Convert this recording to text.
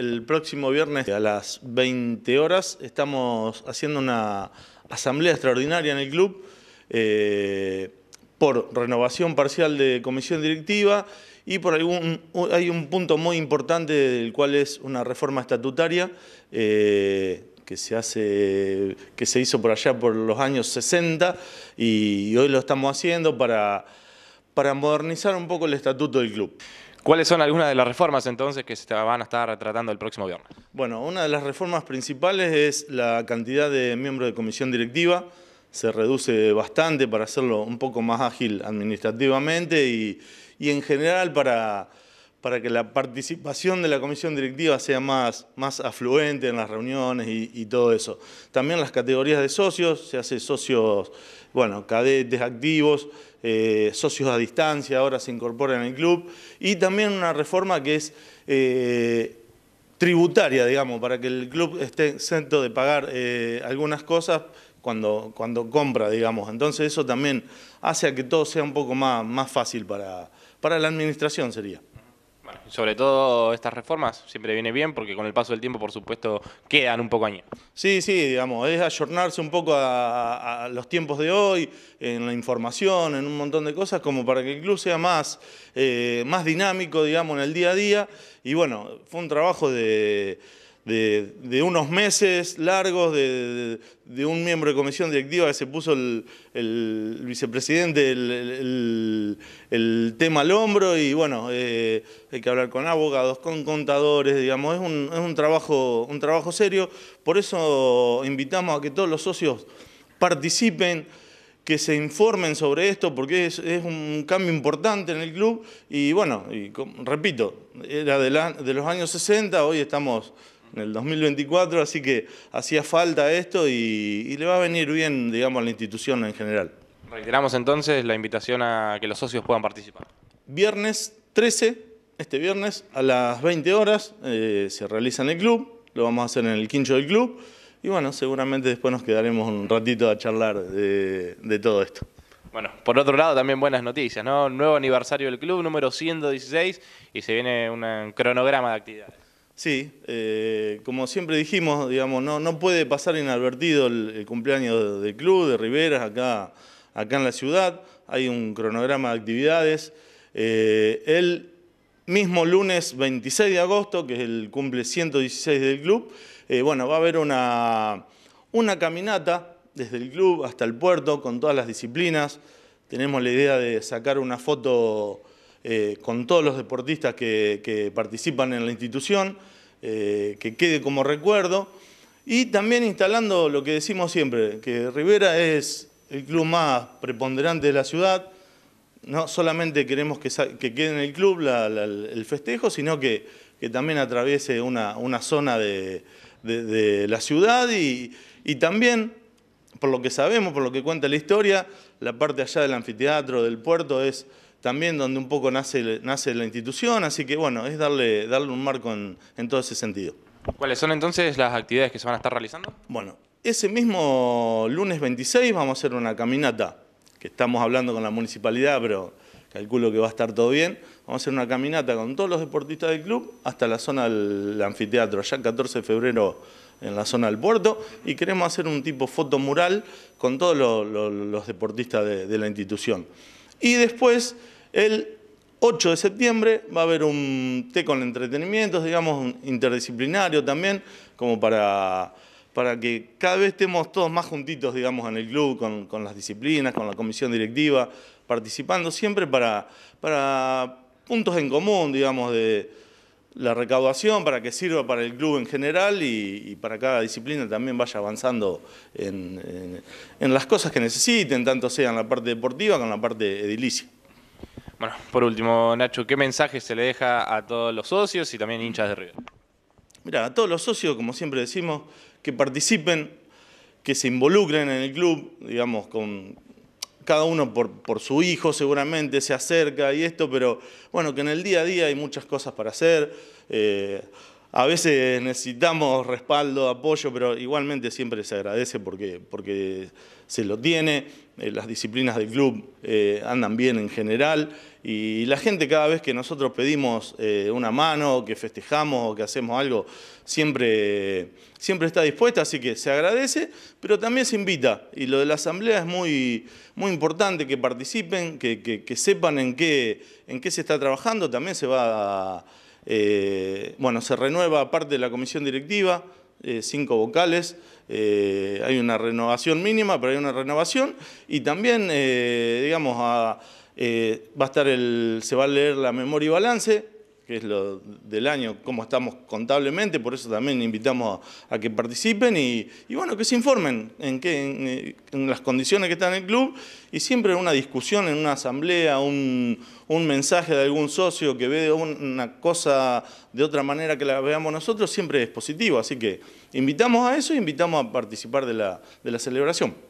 El próximo viernes a las 20 horas estamos haciendo una asamblea extraordinaria en el club eh, por renovación parcial de comisión directiva y por algún hay un punto muy importante del cual es una reforma estatutaria eh, que se hace que se hizo por allá por los años 60 y hoy lo estamos haciendo para para modernizar un poco el estatuto del club. ¿Cuáles son algunas de las reformas entonces que se van a estar tratando el próximo viernes? Bueno, una de las reformas principales es la cantidad de miembros de comisión directiva. Se reduce bastante para hacerlo un poco más ágil administrativamente y, y en general para para que la participación de la comisión directiva sea más, más afluente en las reuniones y, todo eso. También las categorías de socios, se hace socios, bueno, cadetes activos, eh, socios a distancia, ahora se incorporan el club, y también una reforma que es eh, tributaria, digamos, para que el club esté exento de pagar eh, algunas cosas cuando, cuando compra, digamos. Entonces eso también hace que todo sea un poco más, más fácil para, para la administración, sería sobre todo estas reformas siempre viene bien porque con el paso del tiempo, por supuesto, quedan un poco años. Sí, sí, digamos, es ayornarse un poco a, los tiempos de hoy, en la información, en un montón de cosas, como para que el sea más, eh, más dinámico, digamos, en el día a día. Y bueno, fue un trabajo de... unos meses largos de, un miembro de comisión directiva que se puso el, vicepresidente, el, el, tema al hombro y bueno, eh, hay que hablar con abogados, con contadores, digamos, es, un, trabajo, un trabajo serio. Por eso invitamos a que todos los socios participen, que se informen sobre esto, porque es, un cambio importante en el club. Y bueno, repito, era de, los años 60, hoy estamos en el 2024, así que hacía falta esto y le va a venir bien, digamos, a la institución en general. Reiteramos entonces la invitación a que los socios puedan participar. Viernes 13, este viernes a las 20 horas, eh, se realiza en el club, lo vamos a hacer en el quincho del club. Y bueno, seguramente después nos quedaremos un ratito a charlar de, todo esto. Bueno, por otro lado también buenas noticias, ¿no? Nuevo aniversario del club, número 116, y se viene un cronograma de actividades. Sí, eh, como siempre dijimos, digamos, no, no puede pasar inadvertido el, el cumpleaños del club, de Riveras, acá acá en la ciudad, hay un cronograma de actividades. Eh, el mismo lunes 26 de agosto, que es el cumple 116 del club, eh, bueno, va a haber una, una caminata desde el club hasta el puerto con todas las disciplinas. Tenemos la idea de sacar una foto eh, con todos los deportistas que, participan en la institución, que quede como recuerdo. Y también instalando lo que decimos siempre, que Rivera es el club más preponderante de la ciudad, no solamente queremos que, quede en el club el festejo, sino que, también atraviese una, una zona de, la ciudad y, también, por lo que sabemos, por lo que cuenta la historia, la parte allá del anfiteatro, del puerto, es también donde un poco nace, nace la institución, así que bueno, es darle, darle un marco en, en todo ese sentido. ¿Cuáles son entonces las actividades que se van a estar realizando? Bueno, ese mismo lunes 26 vamos a hacer una caminata, que estamos hablando con la municipalidad, pero calculo que va a estar todo bien. Vamos a hacer una caminata con todos los deportistas del club hasta la zona del anfiteatro, allá el 14 de febrero en la zona del puerto, y queremos hacer un tipo foto mural con todos los, deportistas de, de la institución. Y después, el 8 de septiembre va a haber un té con entretenimientos, digamos, interdisciplinario también, como para para que cada vez estemos todos más juntitos, digamos, en el club, con, las disciplinas, con la comisión directiva, participando siempre para, puntos en común, digamos, de la recaudación, para que sirva para el club en general y, y para cada disciplina también vaya avanzando en, las cosas que necesiten, tanto sea en la parte deportiva como en la parte edilicia. Bueno, por último, Nacho, ¿qué mensaje se le deja a todos los socios y también hinchas de River? Mira, a todos los socios, como siempre decimos, que participen, que se involucren en el club, digamos, con cada uno por, su hijo seguramente se acerca y esto, pero bueno, que en el día a día hay muchas cosas para hacer. Eh, a veces necesitamos respaldo, apoyo, pero igualmente siempre se agradece porque, porque se lo tiene, eh, las disciplinas del club eh, andan bien en general y la gente cada vez que nosotros pedimos eh, una mano, que festejamos, o que hacemos algo, siempre, siempre está dispuesta, así que se agradece, pero también se invita y lo de la asamblea es muy, muy importante, que participen, que, sepan en qué, en qué se está trabajando, también se va a eh, bueno, se renueva parte de la comisión directiva, eh, cinco vocales, eh, hay una renovación mínima, pero hay una renovación, y también, digamos, va a estar el, se va a leer la memoria y balance, que es lo del año, cómo estamos contablemente, por eso también invitamos a, que participen y, bueno, que se informen en, eh, en, las condiciones que está en el club y siempre una discusión, en una asamblea, un, mensaje de algún socio que ve una cosa de otra manera que la veamos nosotros, siempre es positivo, así que invitamos a eso y invitamos a participar de la celebración.